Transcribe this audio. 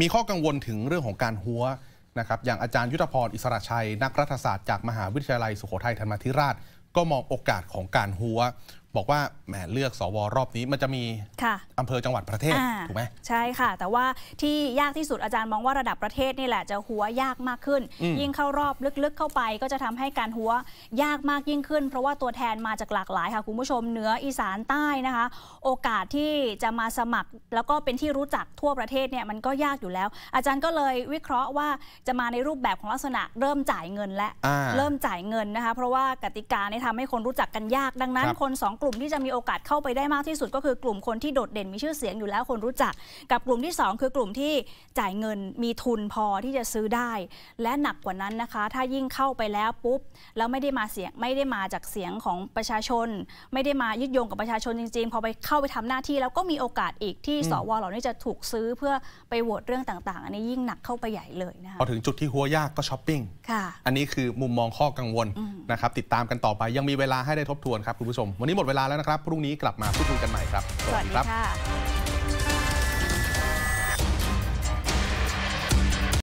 มีข้อกังวลถึงเรื่องของการหัวนะครับอย่างอาจารย์ยุทธพรอิสระชัย นักรัฐศาสตร์จากมหาวิทยาลัยสุโขทัยธรรมาธิราช ก็มองโอกาสของการหัวบอกว่าแหมเลือกสวรอบนี้มันจะมีอำเภอจังหวัดประเทศถูกไหมใช่ค่ะ แต่ว่าที่ยากที่สุดอาจารย์มองว่าระดับประเทศนี่แหละจะหัวยากมากขึ้น ยิ่งเข้ารอบลึกๆเข้าไป ก็จะทำให้การหัวยากมากยิ่งขึ้น เพราะว่าตัวแทนมาจากหลากหลายค่ะคุณผู้ชมเหนืออีสานใต้นะคะ โอกาสที่จะมาสมัครแล้วก็เป็นที่รู้จักทั่วประเทศเนี่ยมันก็ยากอยู่แล้ว อาจารย์ก็เลยวิเคราะห์ว่าจะมาในรูปแบบของลักษณะเริ่มจ่ายเงิน และเริ่มจ่ายเงินนะคะ เพราะว่ากติกาเนี่ยทำให้คนรู้จักกันยาก ดังนั้นคนสองกลุ่มที่จะมีโอกาสเข้าไปได้มากที่สุด ก็คือกลุ่มคนที่โดดเด่นมีชื่อเสียงอยู่แล้วคนรู้จักกับกลุ่มที่ 2 คือกลุ่มที่จ่ายเงินมีทุนพอที่จะซื้อได้ และหนักกว่านั้นนะคะ ถ้ายิ่งเข้าไปแล้วปุ๊บแล้วไม่ได้มาเสียง ไม่ได้มาจากเสียงของประชาชน ไม่ได้มายึดโยงกับประชาชนจริงๆพอไปเข้าไปทำหน้าที่แล้วก็มีโอกาสอีกที่สวเหล่านี้จะถูกซื้อเพื่อไปโหวตเรื่องต่างๆ อันนี้ยิ่งหนักเข้าไปใหญ่เลยนะคะพอถึงจุดที่หัวยากก็ช้อปปิ้งค่ะอันนี้คือมุมมองข้อกังวลนะครับติดตามกันต่อไปยังมีเวลาให้ได้ทบทวนครับคุณผู้ชมวันนี้หมดเวลาเวลาแล้วนะครับ พรุ่งนี้กลับมาพูดคุยกันใหม่ครับ สวัสดีครับ